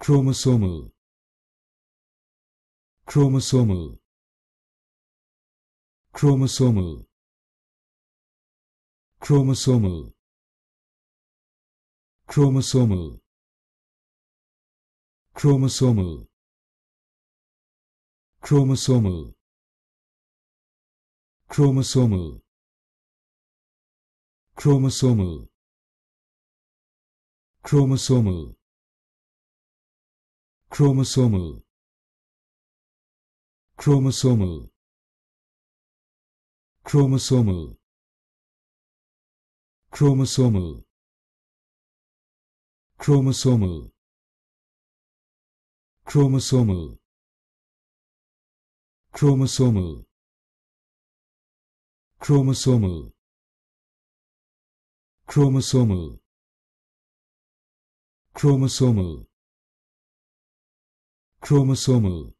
chromosomal chromosomal chromosomal chromosomal chromosomal chromosomal chromosomal chromosomal chromosomal chromosomal chromosomal chromosomal chromosomal chromosomal chromosomal chromosomal chromosomal chromosomal chromosomal chromosomal chromosomal